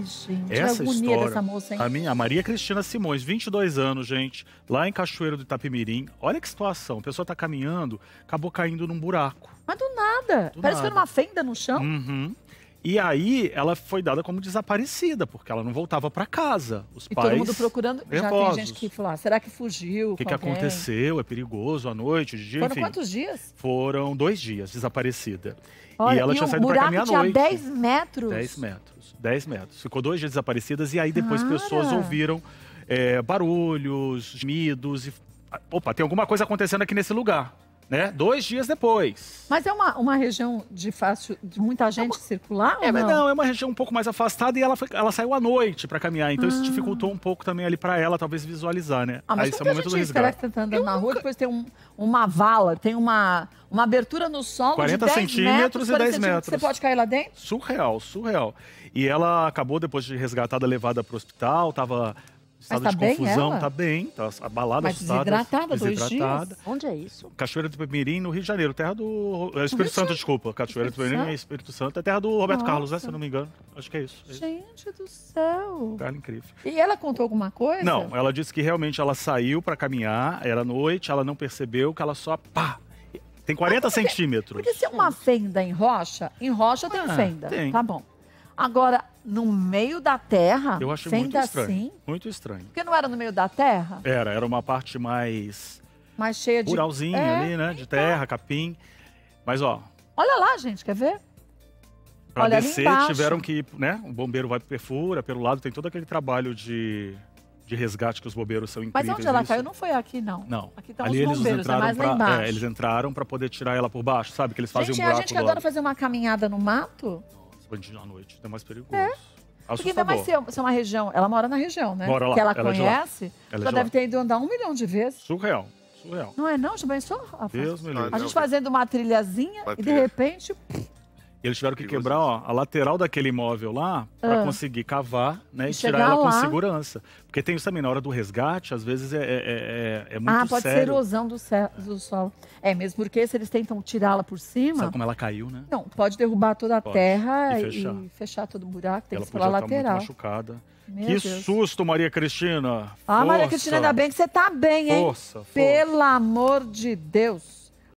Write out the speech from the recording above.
Ai, gente, essa agonia história, dessa moça, hein? A minha, a Maria Cristina Simões, 22 anos, gente, lá em Cachoeiro do Itapimirim. Olha que situação, a pessoa tá caminhando, acabou caindo num buraco. Mas do nada. Do Parece nada. que era uma fenda no chão. Uhum. E aí ela foi dada como desaparecida, porque ela não voltava para casa. Os e pais. Todo mundo procurando. Nervosos. Já tem gente que falou: ah, será que fugiu? O que, que aconteceu? É perigoso à noite, de dia. Foram enfim, quantos dias? Foram dois dias desaparecida. Olha, e ela e tinha saído para caminhar à noite. 10 metros. 10 metros. 10 metros. Ficou dois dias desaparecidas e aí depois Cara. pessoas ouviram é, barulhos, gemidos e. Ah, opa, tem alguma coisa acontecendo aqui nesse lugar né? Dois dias depois. Mas é uma, uma região de fácil, de muita é gente é uma... circular? É, ou não? não, é uma região um pouco mais afastada e ela, foi, ela saiu à noite para caminhar, então ah. isso dificultou um pouco também ali para ela, talvez visualizar, né? Ah, mas Aí esse é o momento do Será que você tá andando Eu na rua, nunca... depois tem um, uma vala, tem uma, uma abertura no solo 40 de 10 centímetros metros, e 10 centímetros. metros. Você pode cair lá dentro? Surreal, surreal. E ela acabou, depois de resgatada, levada para o hospital, estava Estado tá de bem confusão, ela? tá bem, tá abalada, Mas assustada. Desidratada, desidratada. Dois dias. Onde é isso? Cachoeira do Pemirim, no Rio de Janeiro, terra do. É, é Espírito Santo, desculpa. Cachoeira do Pemirim é Espírito Santo, é terra do Roberto Nossa. Carlos, né? Se eu não me engano. Acho que é isso. É isso. Gente do céu. Cara incrível. E ela contou alguma coisa? Não, ela disse que realmente ela saiu para caminhar, era noite, ela não percebeu que ela só pá, tem 40 ah, porque, centímetros. Porque se é uma fenda em rocha, em rocha ah, tem fenda. Tem. Tá bom. Agora, no meio da terra, eu achei muito estranho, assim, muito estranho. Porque não era no meio da terra? Era, era uma parte mais mais cheia de ruralzinha é, ali, né, de então. terra, então. capim. Mas ó, olha lá, gente, quer ver? Para descer tiveram que, né, o bombeiro vai perfura pelo lado, tem todo aquele trabalho de de resgate que os bombeiros são incríveis. Mas onde ela nisso. caiu não foi aqui, não. Não. Aqui estão Ali os eles é entraram é mais pra, lá embaixo. É, eles entraram para poder tirar ela por baixo, sabe? Que eles faziam gente, um é buraco. Gente, a gente adora fazer uma caminhada no mato, os à noite é mais perigoso. É. Assustador. Porque ainda mais é se é, uma região, ela mora na região, né? Mora lá. Que ela, ela é conhece, é ela, ela deve ter ido andar um milhão de vezes. Surreal. Surreal. Não é não? Já pensou? Ah, Deus a, gente fazendo uma trilhazinha Vai e de repente... Pff, eles tiveram que quebrar ó, a lateral daquele imóvel lá para ah. conseguir cavar né, e, e tirar ela lá. com segurança. Porque tem isso também, na hora do resgate, às vezes é, é, é, é, é muito sério. Ah, pode sério. ser erosão do, céu, do solo. É, mesmo porque se eles tentam tirá-la por cima... Sabe como ela caiu, né? Não, pode derrubar toda a pode. terra e fechar. e fechar. todo o buraco, tem ela que ser pela tá lateral. Tá machucada. Meu que Deus. susto, Maria Cristina. Ah, Força. Maria Cristina, ainda bem que você tá bem, hein? Força, força. Pelo amor de Deus.